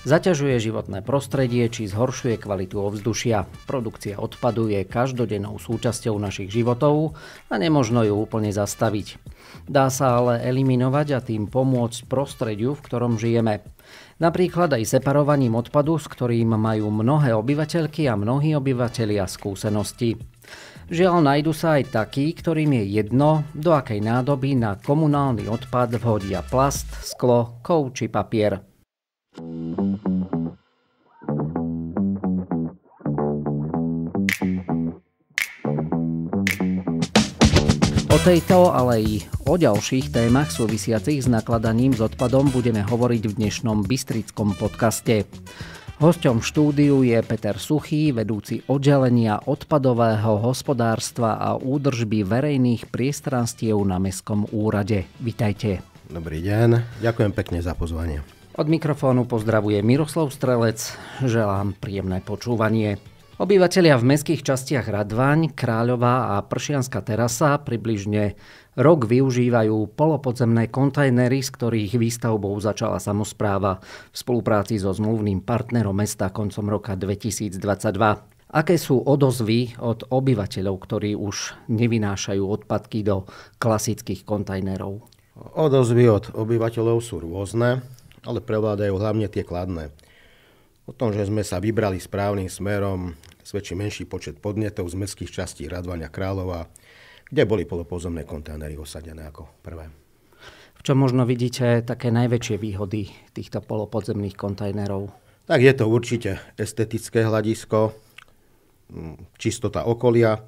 Zaťažuje životné prostredie či zhoršuje kvalitu ovzdušia. Produkcia odpadu je každodennou súčasťou našich životov a nemožno ju úplne zastaviť. Dá sa ale eliminovať a tým pomôcť prostrediu, v ktorom žijeme. Napríklad aj separovaním odpadu, s ktorým majú mnohé obyvateľky a mnohí obyvateľia skúsenosti. Žiaľ, nájdu sa aj takí, ktorým je jedno, do akej nádoby na komunálny odpad vhodia plast, sklo, kov či papier. O tejto, ale i o ďalších témach súvisiacich s nakladaním s odpadom budeme hovoriť v dnešnom Bystrickom podcaste. Hosťom štúdiu je Peter Suchý, vedúci oddelenia odpadového hospodárstva a údržby verejných priestranstiev na Mestskom úrade. Vitajte. Dobrý deň, ďakujem pekne za pozvanie. Od mikrofónu pozdravuje Miroslav Strelec, želám príjemné počúvanie. Obyvatelia v mestských častiach Radvaň, Kráľová a Pršianská terasa približne rok využívajú polopodzemné kontajnery, z ktorých výstavbou začala samozpráva v spolupráci so zmluvným partnerom mesta koncom roka 2022. Aké sú odozvy od obyvateľov, ktorí už nevynášajú odpadky do klasických kontajnerov? Odozvy od obyvateľov sú rôzne ale prevládajú hlavne tie kladné. O tom, že sme sa vybrali správnym smerom, svedčí menší počet podnetov z mestských častí Radvania Králova, kde boli polopozemné kontajnery osadené ako prvé. V čom možno vidíte také najväčšie výhody týchto polopodzemných kontajnerov? Tak je to určite estetické hľadisko, hm, čistota okolia,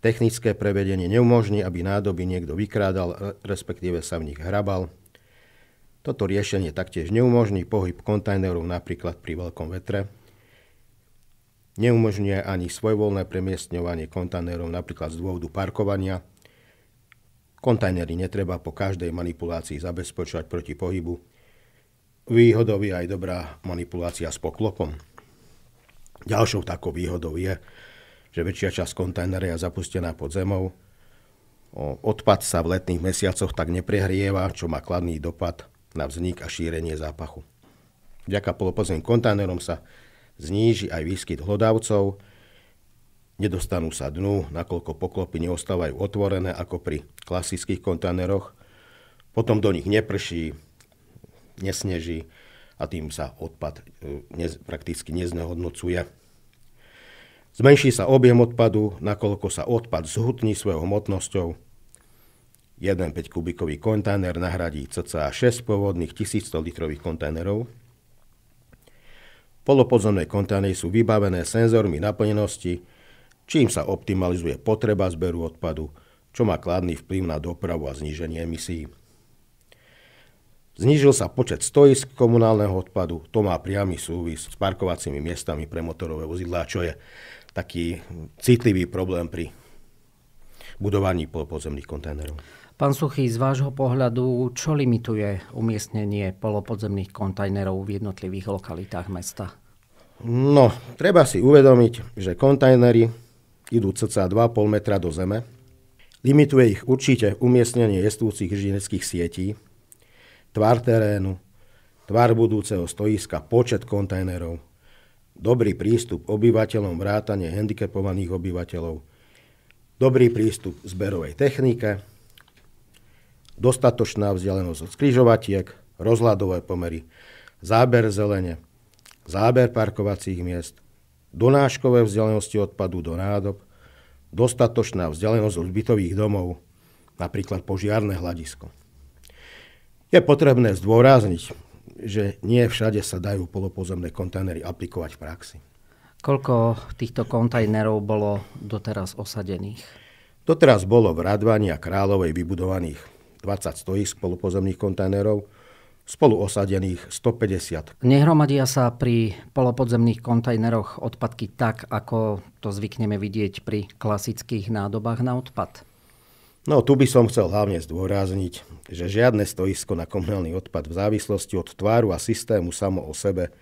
technické prevedenie neumožní, aby nádoby niekto vykrádal, e, respektíve sa v nich hrabal. Toto riešenie taktiež neumožní pohyb kontajnerov napríklad pri veľkom vetre, neumožňuje ani svojvoľné premiestňovanie kontajnerov napríklad z dôvodu parkovania, kontajnery netreba po každej manipulácii zabezpečovať proti pohybu, výhodou je aj dobrá manipulácia s poklopom. Ďalšou takou výhodou je, že väčšia časť kontajnera je zapustená pod zemou, odpad sa v letných mesiacoch tak neprehrieva, čo má kladný dopad na vznik a šírenie zápachu. Vďaka polopozným kontajnerom sa zníži aj výskyt hlodavcov, nedostanú sa dnu, nakoľko poklopy neostávajú otvorené ako pri klasických kontajneroch, potom do nich neprší, nesneží a tým sa odpad e, ne, prakticky neznehodnocuje. Zmenší sa objem odpadu, nakoľko sa odpad zhutní svojou hmotnosťou, Jeden 5 kubikový kontajner nahradí cca 6 pôvodných 1100 litrových kontajnerov. Polopodzemné kontajnery sú vybavené senzormi naplnenosti, čím sa optimalizuje potreba zberu odpadu, čo má kladný vplyv na dopravu a zníženie emisí. Znížil sa počet stoisk komunálneho odpadu, to má priamy súvis s parkovacími miestami pre motorové vozidlá, čo je taký citlivý problém pri budovaní polopozemných kontajnerov. Pán Suchý, z vášho pohľadu, čo limituje umiestnenie polopodzemných kontajnerov v jednotlivých lokalitách mesta? No, treba si uvedomiť, že kontajnery idú cca 2,5 metra do zeme. Limituje ich určite umiestnenie jestúcich žineckých sietí, tvár terénu, tvár budúceho stoiska, počet kontajnerov, dobrý prístup obyvateľom vrátane handicapovaných obyvateľov, dobrý prístup zberovej technike, dostatočná vzdialenosť od skrižovatiek, rozhľadové pomery, záber zelene, záber parkovacích miest, donáškové vzdialenosti odpadu do nádob, dostatočná vzdialenosť od bytových domov, napríklad požiarné hľadisko. Je potrebné zdôrazniť, že nie všade sa dajú polopozemné kontajnery aplikovať v praxi. Koľko týchto kontajnerov bolo doteraz osadených? Doteraz bolo v Radvani a Královej vybudovaných 20 stojísk spolupozemných kontajnerov, spolu osadených 150. Nehromadia sa pri polopodzemných kontajneroch odpadky tak, ako to zvykneme vidieť pri klasických nádobách na odpad? No tu by som chcel hlavne zdôrazniť, že žiadne stoisko na komunálny odpad v závislosti od tváru a systému samo o sebe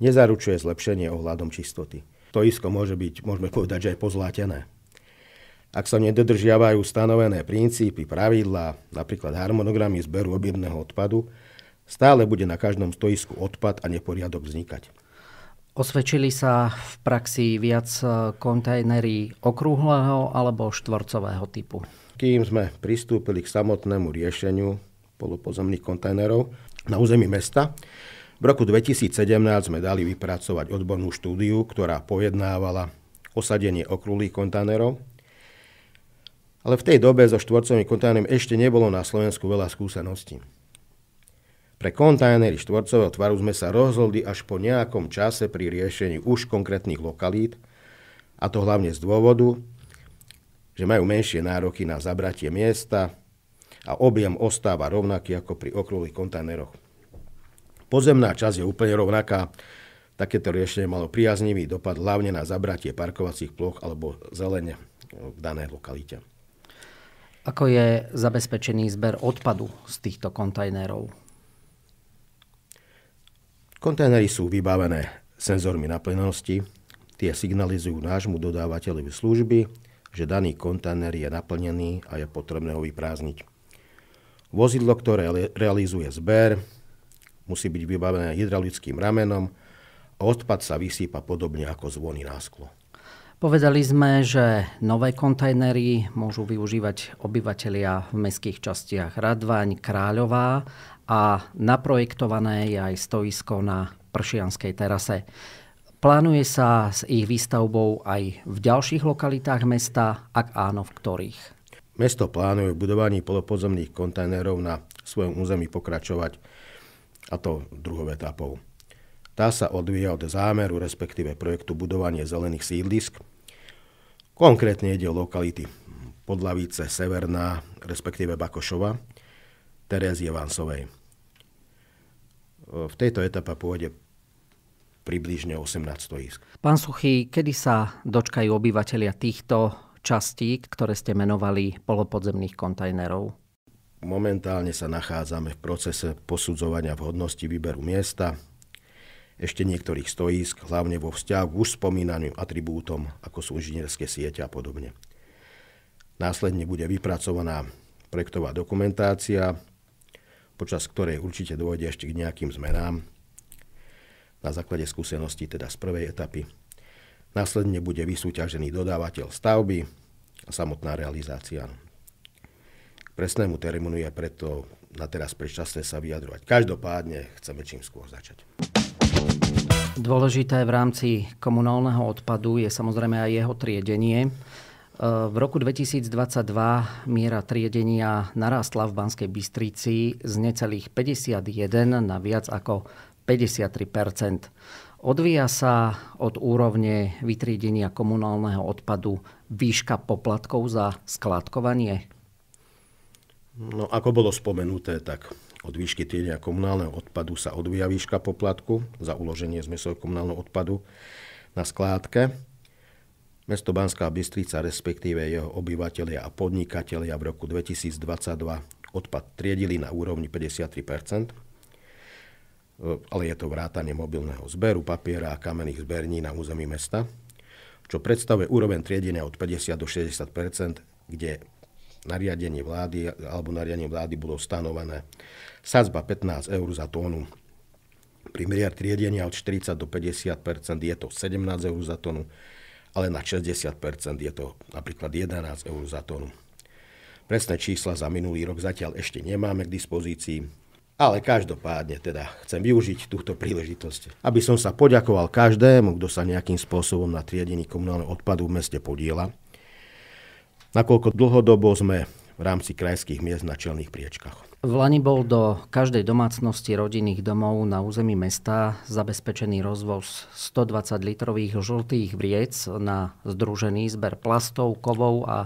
nezaručuje zlepšenie ohľadom čistoty. Stoisko môže byť, môžeme povedať, že aj pozlátené ak sa nedodržiavajú stanovené princípy, pravidlá, napríklad harmonogramy zberu objedného odpadu, stále bude na každom stoisku odpad a neporiadok vznikať. Osvedčili sa v praxi viac e, kontajnery okrúhleho alebo štvorcového typu? Kým sme pristúpili k samotnému riešeniu polopozemných kontajnerov na území mesta, v roku 2017 sme dali vypracovať odbornú štúdiu, ktorá pojednávala osadenie okrúhlych kontajnerov ale v tej dobe so štvorcovým kontajnerom ešte nebolo na Slovensku veľa skúseností. Pre kontajnery štvorcového tvaru sme sa rozhodli až po nejakom čase pri riešení už konkrétnych lokalít, a to hlavne z dôvodu, že majú menšie nároky na zabratie miesta a objem ostáva rovnaký ako pri okrúhlych kontajneroch. Pozemná časť je úplne rovnaká, takéto riešenie malo priaznivý dopad hlavne na zabratie parkovacích ploch alebo zelene v danej lokalite. Ako je zabezpečený zber odpadu z týchto kontajnerov? Kontajnery sú vybavené senzormi naplnenosti. Tie signalizujú nášmu dodávateľovi služby, že daný kontajner je naplnený a je potrebné ho vyprázdniť. Vozidlo, ktoré realizuje zber, musí byť vybavené hydraulickým ramenom a odpad sa vysýpa podobne ako zvony na sklo. Povedali sme, že nové kontajnery môžu využívať obyvateľia v mestských častiach Radvaň, Kráľová a naprojektované je aj stoisko na Pršianskej terase. Plánuje sa s ich výstavbou aj v ďalších lokalitách mesta, ak áno, v ktorých? Mesto plánuje v budovaní polopodzemných kontajnerov na svojom území pokračovať, a to druhou etapou. Tá sa odvíja od zámeru, respektíve projektu budovanie zelených sídlisk, Konkrétne ide o lokality Podlavice, Severná, respektíve Bakošova, Terezie Vansovej. V tejto etape pôjde približne 18 stojísk. Pán Suchý, kedy sa dočkajú obyvateľia týchto častí, ktoré ste menovali polopodzemných kontajnerov? Momentálne sa nachádzame v procese posudzovania vhodnosti výberu miesta ešte niektorých stoísk, hlavne vo vzťahu k už spomínaným atribútom, ako sú inžinierské siete a podobne. Následne bude vypracovaná projektová dokumentácia, počas ktorej určite dôjde ešte k nejakým zmenám na základe skúseností teda z prvej etapy. Následne bude vysúťažený dodávateľ stavby a samotná realizácia. K presnému termínu je preto na teraz predčasné sa vyjadrovať. Každopádne chceme čím skôr začať. Dôležité v rámci komunálneho odpadu je samozrejme aj jeho triedenie. E, v roku 2022 miera triedenia narastla v Banskej Bystrici z necelých 51 na viac ako 53 Odvíja sa od úrovne vytriedenia komunálneho odpadu výška poplatkov za skladkovanie? No, ako bolo spomenuté, tak od výšky triedenia komunálneho odpadu sa odvíja výška poplatku za uloženie zmesov komunálneho odpadu na skládke. Mesto Banská Bystrica, respektíve jeho obyvateľia a podnikatelia v roku 2022 odpad triedili na úrovni 53 e, ale je to vrátanie mobilného zberu papiera a kamenných zberní na území mesta, čo predstavuje úroveň triedenia od 50 do 60 kde nariadenie vlády alebo nariadenie vlády bolo stanovené sadzba 15 eur za tónu. Pri miliard triedenia od 40 do 50 je to 17 eur za tónu, ale na 60 je to napríklad 11 eur za tónu. Presné čísla za minulý rok zatiaľ ešte nemáme k dispozícii, ale každopádne teda chcem využiť túto príležitosť, aby som sa poďakoval každému, kto sa nejakým spôsobom na triedení komunálneho odpadu v meste podiela nakoľko dlhodobo sme v rámci krajských miest na čelných priečkach. V Lani bol do každej domácnosti rodinných domov na území mesta zabezpečený rozvoz 120 litrových žltých vriec na združený zber plastov, kovov a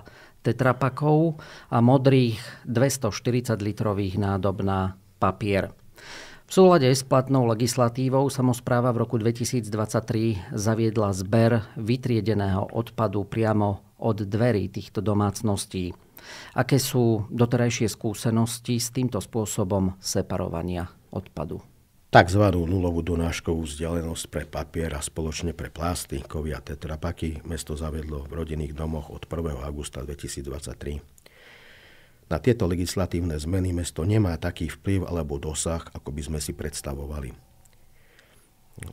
tetrapakov a modrých 240 litrových nádob na papier. V súlade s platnou legislatívou samozpráva v roku 2023 zaviedla zber vytriedeného odpadu priamo od dverí týchto domácností. Aké sú doterajšie skúsenosti s týmto spôsobom separovania odpadu? Takzvanú nulovú donáškovú vzdialenosť pre papier a spoločne pre plásty, kovy a tetrapaky mesto zavedlo v rodinných domoch od 1. augusta 2023. Na tieto legislatívne zmeny mesto nemá taký vplyv alebo dosah, ako by sme si predstavovali.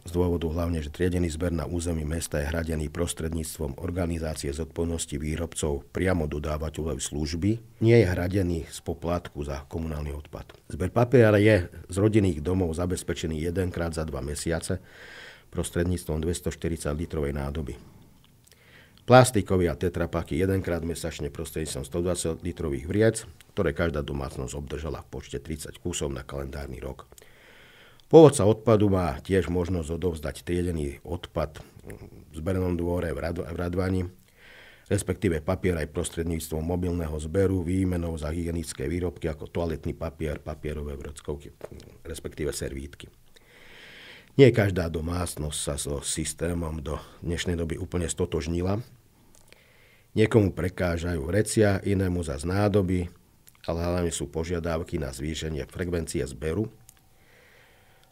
Z dôvodu hlavne, že triedený zber na území mesta je hradený prostredníctvom organizácie zodpovednosti výrobcov priamo dodávateľov služby, nie je hradený z poplatku za komunálny odpad. Zber papiera je z rodinných domov zabezpečený jedenkrát za dva mesiace prostredníctvom 240 litrovej nádoby. Plastikový a tetrapaky jedenkrát mesačne prostredníctvom 120 litrových vriec, ktoré každá domácnosť obdržala v počte 30 kusov na kalendárny rok. Pôvodca odpadu má tiež možnosť odovzdať triedený odpad v zbernom dvore v Radvani, respektíve papier aj prostredníctvom mobilného zberu výmenou za hygienické výrobky ako toaletný papier, papierové vrockovky, respektíve servítky. Nie každá domácnosť sa so systémom do dnešnej doby úplne stotožnila. Niekomu prekážajú vrecia, inému za znádoby, ale hlavne sú požiadavky na zvýšenie frekvencie zberu –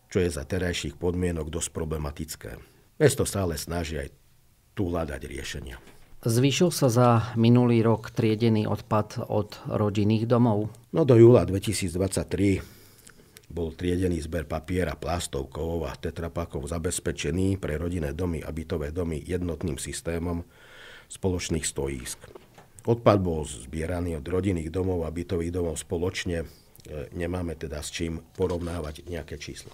čo je za terajších podmienok dosť problematické. Mesto stále snaží aj tu hľadať riešenia. Zvyšil sa za minulý rok triedený odpad od rodinných domov? No do júla 2023 bol triedený zber papiera, plastov, kovov a tetrapakov zabezpečený pre rodinné domy a bytové domy jednotným systémom spoločných stojísk. Odpad bol zbieraný od rodinných domov a bytových domov spoločne. E, nemáme teda s čím porovnávať nejaké číslo.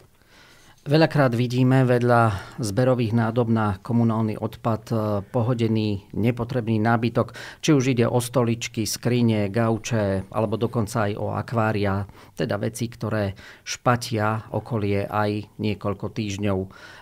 Veľakrát vidíme vedľa zberových nádob na komunálny odpad eh, pohodený nepotrebný nábytok, či už ide o stoličky, skrine, gauče alebo dokonca aj o akvária, teda veci, ktoré špatia okolie aj niekoľko týždňov.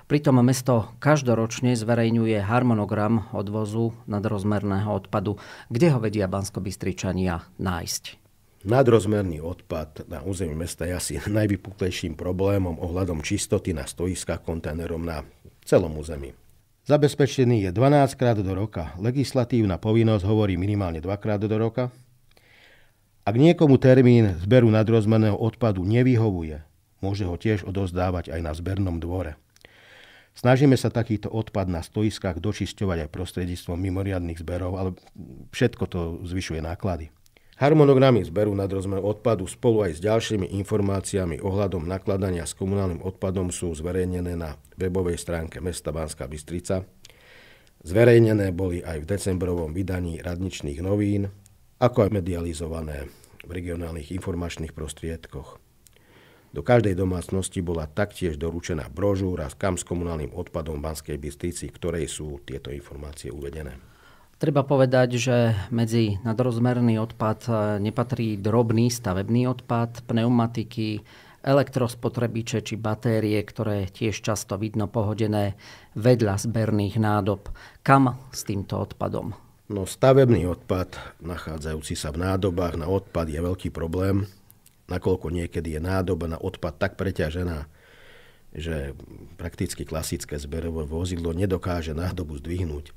Pritom mesto každoročne zverejňuje harmonogram odvozu nadrozmerného odpadu, kde ho vedia banskobystričania nájsť. Nadrozmerný odpad na území mesta je asi najvypuklejším problémom ohľadom čistoty na stoiskách kontajnerom na celom území. Zabezpečený je 12 krát do roka. Legislatívna povinnosť hovorí minimálne 2 krát do roka. Ak niekomu termín zberu nadrozmerného odpadu nevyhovuje, môže ho tiež odozdávať aj na zbernom dvore. Snažíme sa takýto odpad na stoiskách dočisťovať aj prostredníctvom mimoriadných zberov, ale všetko to zvyšuje náklady. Harmonogramy zberu nadrozmeru odpadu spolu aj s ďalšími informáciami ohľadom nakladania s komunálnym odpadom sú zverejnené na webovej stránke mesta Banská Bystrica. Zverejnené boli aj v decembrovom vydaní radničných novín, ako aj medializované v regionálnych informačných prostriedkoch. Do každej domácnosti bola taktiež doručená brožúra s kam s komunálnym odpadom v Banskej Bystrici, v ktorej sú tieto informácie uvedené. Treba povedať, že medzi nadrozmerný odpad e, nepatrí drobný stavebný odpad, pneumatiky, elektrospotrebiče či batérie, ktoré tiež často vidno pohodené vedľa zberných nádob. Kam s týmto odpadom? No stavebný odpad, nachádzajúci sa v nádobách na odpad, je veľký problém, nakoľko niekedy je nádoba na odpad tak preťažená, že prakticky klasické zberové vozidlo nedokáže nádobu zdvihnúť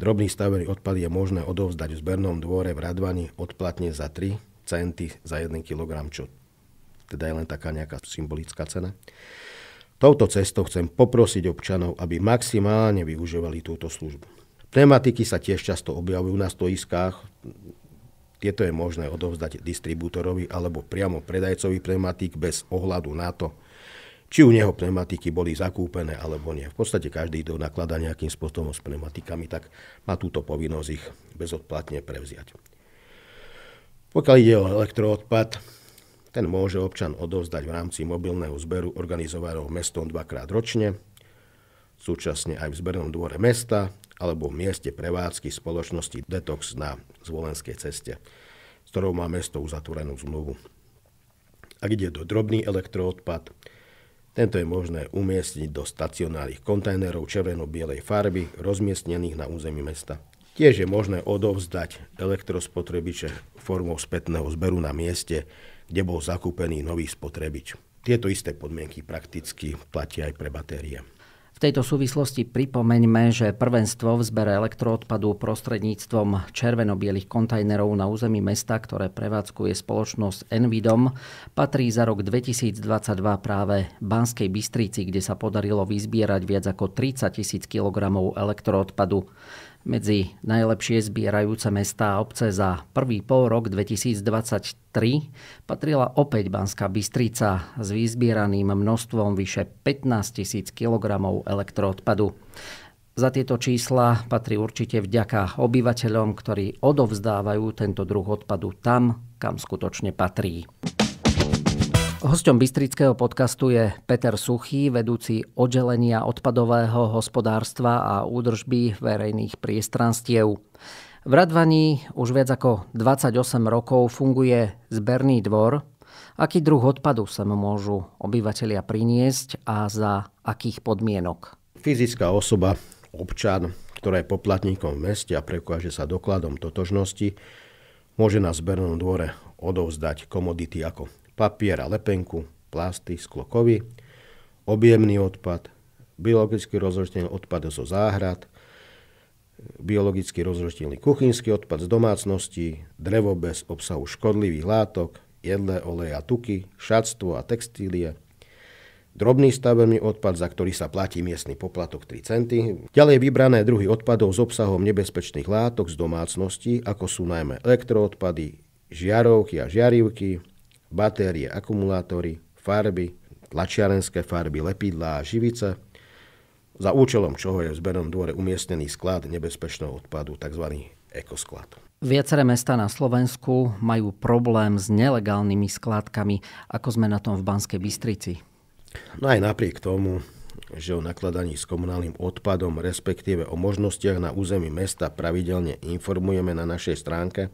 Drobný stavený odpad je možné odovzdať v zbernom dvore v Radvani odplatne za 3 centy za 1 kg, čo teda je len taká nejaká symbolická cena. Touto cestou chcem poprosiť občanov, aby maximálne využívali túto službu. Pneumatiky sa tiež často objavujú na stoiskách. Tieto je možné odovzdať distribútorovi alebo priamo predajcovi pneumatik bez ohľadu na to, či u neho pneumatiky boli zakúpené alebo nie. V podstate každý, kto nakladá nejakým spôsobom s pneumatikami, tak má túto povinnosť ich bezodplatne prevziať. Pokiaľ ide o elektroodpad, ten môže občan odovzdať v rámci mobilného zberu organizovaného mestom dvakrát ročne, súčasne aj v zbernom dvore mesta alebo v mieste prevádzky spoločnosti Detox na Zvolenskej ceste, s ktorou má mesto uzatvorenú zmluvu. Ak ide do drobný elektroodpad, tento je možné umiestniť do stacionárnych kontajnerov červeno-bielej farby, rozmiestnených na území mesta. Tiež je možné odovzdať elektrospotrebiče formou spätného zberu na mieste, kde bol zakúpený nový spotrebič. Tieto isté podmienky prakticky platia aj pre batérie. V tejto súvislosti pripomeňme, že prvenstvo v zbere elektroodpadu prostredníctvom červeno-bielých kontajnerov na území mesta, ktoré prevádzkuje spoločnosť Envidom, patrí za rok 2022 práve Banskej Bystrici, kde sa podarilo vyzbierať viac ako 30 tisíc kilogramov elektroodpadu medzi najlepšie zbierajúce mestá a obce za prvý pol rok 2023 patrila opäť Banská Bystrica s vyzbieraným množstvom vyše 15 000 kg elektroodpadu. Za tieto čísla patrí určite vďaka obyvateľom, ktorí odovzdávajú tento druh odpadu tam, kam skutočne patrí. Hosťom Bystrického podcastu je Peter Suchý, vedúci oddelenia odpadového hospodárstva a údržby verejných priestranstiev. V Radvaní už viac ako 28 rokov funguje zberný dvor. Aký druh odpadu sa môžu obyvateľia priniesť a za akých podmienok? Fyzická osoba, občan, ktorá je poplatníkom v meste a prekáže sa dokladom totožnosti, môže na zbernom dvore odovzdať komodity ako papier a lepenku, plasty, sklokovy, objemný odpad, biologicky rozročnený odpad zo záhrad, biologicky rozročnený kuchynský odpad z domácnosti, drevo bez obsahu škodlivých látok, jedlé, oleje a tuky, šatstvo a textílie, drobný stavebný odpad, za ktorý sa platí miestny poplatok 3 centy, ďalej vybrané druhy odpadov s obsahom nebezpečných látok z domácnosti, ako sú najmä elektroodpady, žiarovky a žiarivky, batérie, akumulátory, farby, tlačiarenské farby, lepidlá a živice, za účelom čoho je v zbernom dvore umiestnený sklad nebezpečného odpadu, tzv. ekosklad. Viaceré mesta na Slovensku majú problém s nelegálnymi skládkami. Ako sme na tom v Banskej Bystrici? No aj napriek tomu, že o nakladaní s komunálnym odpadom, respektíve o možnostiach na území mesta pravidelne informujeme na našej stránke,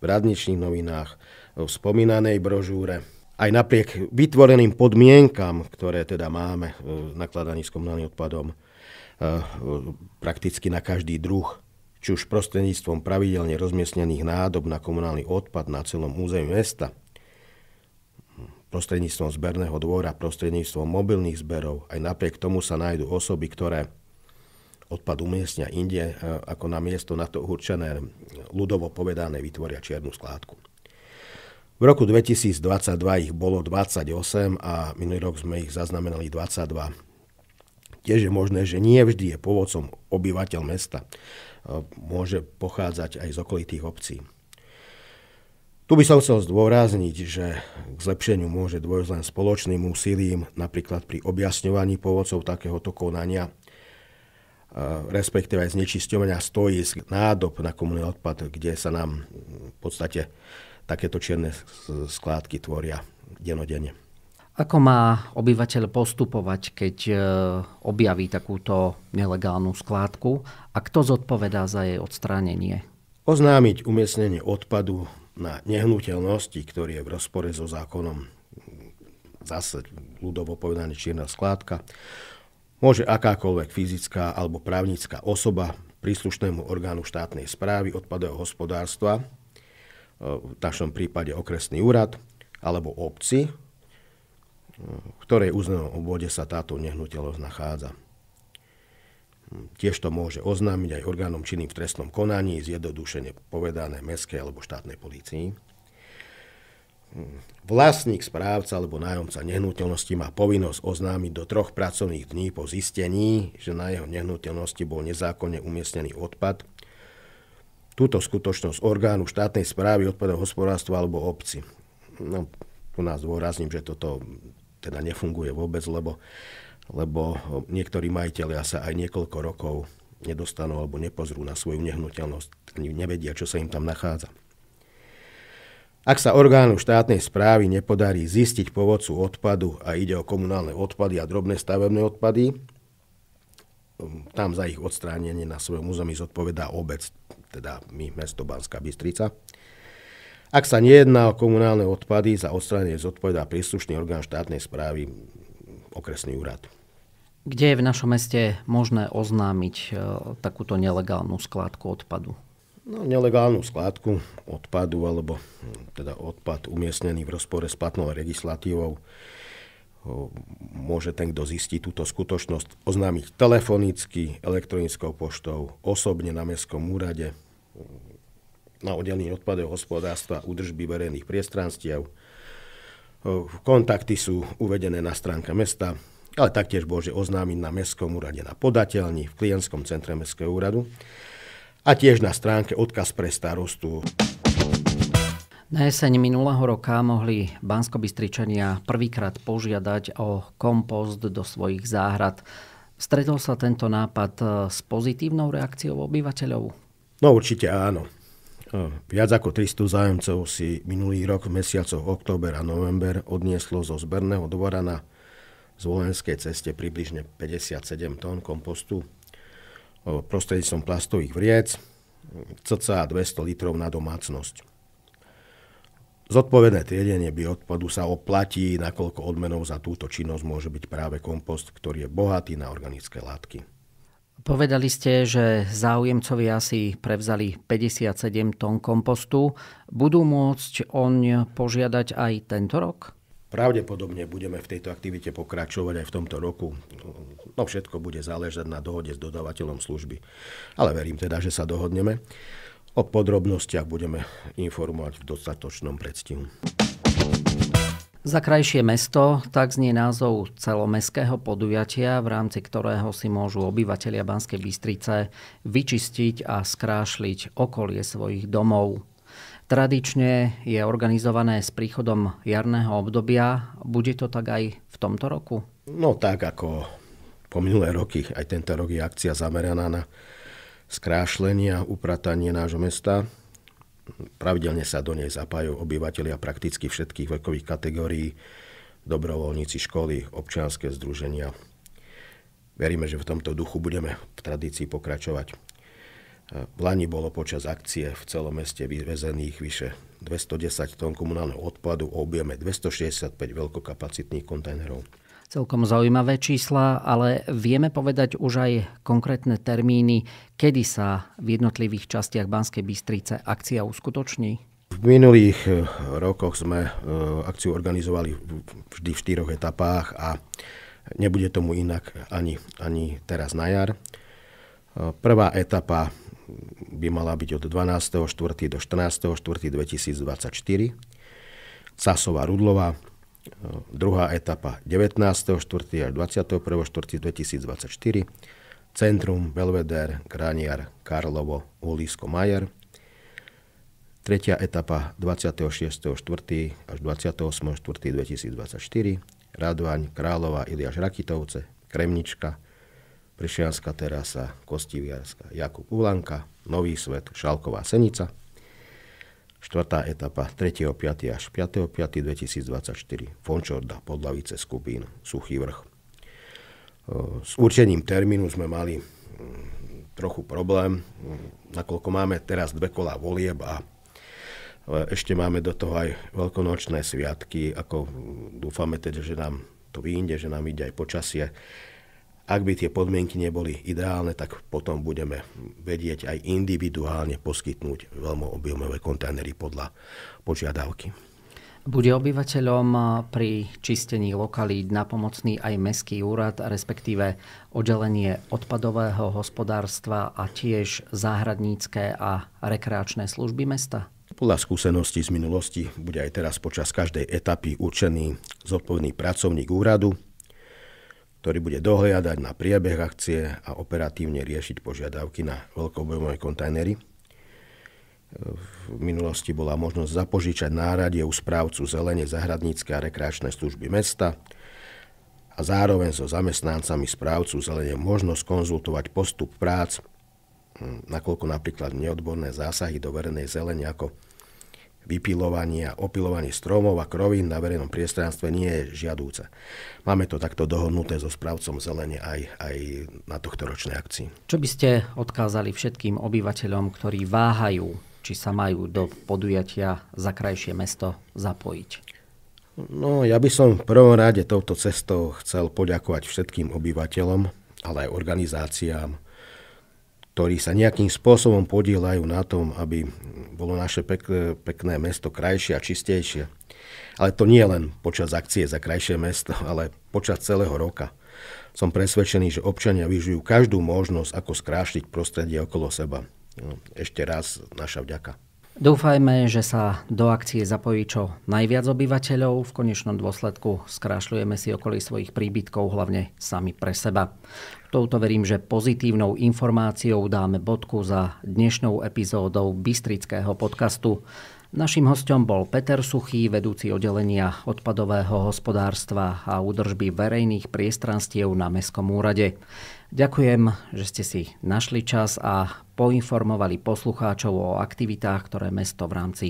v radničných novinách, v spomínanej brožúre. Aj napriek vytvoreným podmienkam, ktoré teda máme v e, nakladaní s komunálnym odpadom, e, e, prakticky na každý druh, či už prostredníctvom pravidelne rozmiestnených nádob na komunálny odpad na celom území mesta, prostredníctvom zberného dvora, prostredníctvom mobilných zberov, aj napriek tomu sa nájdú osoby, ktoré odpad umiestnia inde, ako na miesto na to určené ľudovo povedané vytvoria čiernu skládku. V roku 2022 ich bolo 28 a minulý rok sme ich zaznamenali 22. Tiež je možné, že nie vždy je povodcom obyvateľ mesta. E, môže pochádzať aj z okolitých obcí. Tu by som chcel zdôrazniť, že k zlepšeniu môže dôjsť len spoločným úsilím, napríklad pri objasňovaní povodcov takéhoto konania respektíve aj znečisťovania stojísk, nádob na komunálny odpad, kde sa nám v podstate takéto čierne skládky tvoria denodene. Ako má obyvateľ postupovať, keď e, objaví takúto nelegálnu skládku a kto zodpovedá za jej odstránenie? Oznámiť umiestnenie odpadu na nehnuteľnosti, ktorý je v rozpore so zákonom, zase ľudovo povedané čierna skládka, môže akákoľvek fyzická alebo právnická osoba príslušnému orgánu štátnej správy odpadového hospodárstva, e, v našom prípade okresný úrad, alebo obci, e, v ktorej uznanom obvode sa táto nehnuteľnosť nachádza. Tiež to môže oznámiť aj orgánom činným v trestnom konaní, zjednodušene povedané mestskej alebo štátnej polícii. Vlastník, správca alebo nájomca nehnuteľnosti má povinnosť oznámiť do troch pracovných dní po zistení, že na jeho nehnuteľnosti bol nezákonne umiestnený odpad. Túto skutočnosť orgánu štátnej správy odpadov hospodárstva alebo obci. No, tu nás dôrazním, že toto teda nefunguje vôbec, lebo, lebo niektorí majiteľia sa aj niekoľko rokov nedostanú alebo nepozrú na svoju nehnuteľnosť, nevedia, čo sa im tam nachádza. Ak sa orgánu štátnej správy nepodarí zistiť povodcu odpadu a ide o komunálne odpady a drobné stavebné odpady, tam za ich odstránenie na svojom území zodpovedá obec, teda my, mesto Banská Bystrica. Ak sa nejedná o komunálne odpady, za odstránenie zodpovedá príslušný orgán štátnej správy, okresný úrad. Kde je v našom meste možné oznámiť e, takúto nelegálnu skládku odpadu? no, nelegálnu skládku odpadu alebo hm, teda odpad umiestnený v rozpore s platnou legislatívou môže ten, kto zistí túto skutočnosť, oznámiť telefonicky, elektronickou poštou, osobne na mestskom úrade, hm, na oddelení odpadov hospodárstva, údržby verejných priestranstiev. Kontakty sú uvedené na stránke mesta, ale taktiež môže oznámiť na mestskom úrade na podateľni v klientskom centre mestského úradu a tiež na stránke odkaz pre starostu. Na jeseň minulého roka mohli Banskobystričania prvýkrát požiadať o kompost do svojich záhrad. Stretol sa tento nápad e, s pozitívnou reakciou obyvateľov? No určite áno. E, viac ako 300 zájemcov si minulý rok v mesiacoch október a november odnieslo zo zberného dvora na zvolenskej ceste približne 57 tón kompostu prostredníctvom plastových vriec, cca 200 litrov na domácnosť. Zodpovedné triedenie bioodpadu sa oplatí, nakoľko odmenou za túto činnosť môže byť práve kompost, ktorý je bohatý na organické látky. Povedali ste, že záujemcovi si prevzali 57 tón kompostu. Budú môcť on požiadať aj tento rok? Pravdepodobne budeme v tejto aktivite pokračovať aj v tomto roku. No všetko bude záležať na dohode s dodávateľom služby. Ale verím teda, že sa dohodneme. O podrobnostiach budeme informovať v dostatočnom predstihu. Za krajšie mesto, tak znie názov celomestského podujatia, v rámci ktorého si môžu obyvateľia Banskej Bystrice vyčistiť a skrášliť okolie svojich domov. Tradične je organizované s príchodom jarného obdobia. Bude to tak aj v tomto roku? No tak ako ako minulé roky. Aj tento rok je akcia zameraná na skrášlenie a upratanie nášho mesta. Pravidelne sa do nej zapájajú obyvateľia prakticky všetkých vekových kategórií, dobrovoľníci školy, občianské združenia. Veríme, že v tomto duchu budeme v tradícii pokračovať. V Lani bolo počas akcie v celom meste vyvezených vyše 210 tón komunálneho odpadu o objeme 265 veľkokapacitných kontajnerov. Celkom zaujímavé čísla, ale vieme povedať už aj konkrétne termíny, kedy sa v jednotlivých častiach Banskej Bystrice akcia uskutoční? V minulých eh, rokoch sme eh, akciu organizovali vždy v štyroch etapách a nebude tomu inak ani, ani teraz na jar. Eh, prvá etapa by mala byť od 12.4. do 14.4.2024. Casová Rudlova, Druhá etapa 19.4. až 21.4.2024. Centrum, Belveder, Graniar, Karlovo, Ulísko, Majer. Tretia etapa 26.4. až 28.4.2024. Radvaň, Králova, Iliáš Rakitovce, Kremnička, Pršianská terasa, Kostiviarska, Jakub Ulanka, Nový svet, Šalková Senica – Štvrtá etapa 3.5. až 2024 Fončorda, Podlavice, Skupín, Suchý vrch. S určením termínu sme mali mm, trochu problém, nakoľko máme teraz dve kola volieb a e, ešte máme do toho aj veľkonočné sviatky, ako mm, dúfame teda, že nám to vyjde, že nám ide aj počasie. Ak by tie podmienky neboli ideálne, tak potom budeme vedieť aj individuálne poskytnúť veľmi objemové kontajnery podľa požiadavky. Bude obyvateľom eh, pri čistení lokalít napomocný aj Mestský úrad, respektíve oddelenie odpadového hospodárstva a tiež záhradnícke a rekreačné služby mesta? Podľa skúseností z minulosti bude aj teraz počas každej etapy určený zodpovedný pracovník úradu, ktorý bude dohliadať na priebeh akcie a operatívne riešiť požiadavky na veľkoobjemové kontajnery. V minulosti bola možnosť zapožičať náradie u správcu zelene zahradnícke a rekreačné služby mesta a zároveň so zamestnancami správcu zelene možnosť konzultovať postup prác, nakoľko napríklad neodborné zásahy do verejnej zelene ako vypilovanie a opilovanie stromov a krovín na verejnom priestranstve nie je žiadúce. Máme to takto dohodnuté so správcom Zelenie aj, aj na tohto ročnej akcii. Čo by ste odkázali všetkým obyvateľom, ktorí váhajú, či sa majú do podujatia za krajšie mesto zapojiť? No, ja by som v prvom rade touto cestou chcel poďakovať všetkým obyvateľom, ale aj organizáciám, ktorí sa nejakým spôsobom podielajú na tom, aby bolo naše pek, pekné mesto krajšie a čistejšie. Ale to nie len počas akcie za krajšie mesto, ale počas celého roka. Som presvedčený, že občania vyžijú každú možnosť, ako skrášliť prostredie okolo seba. No, ešte raz naša vďaka. Dúfajme, že sa do akcie zapojí čo najviac obyvateľov. V konečnom dôsledku skrášľujeme si okolí svojich príbytkov, hlavne sami pre seba. Touto verím, že pozitívnou informáciou dáme bodku za dnešnou epizódou Bystrického podcastu. Naším hostom bol Peter Suchý, vedúci oddelenia odpadového hospodárstva a údržby verejných priestranstiev na Mestskom úrade. Ďakujem, že ste si našli čas a poinformovali poslucháčov o aktivitách, ktoré mesto v rámci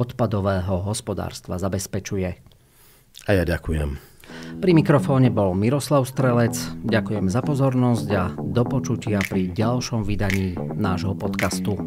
odpadového hospodárstva zabezpečuje. A ja ďakujem. Pri mikrofóne bol Miroslav Strelec. Ďakujem za pozornosť a do počutia pri ďalšom vydaní nášho podcastu.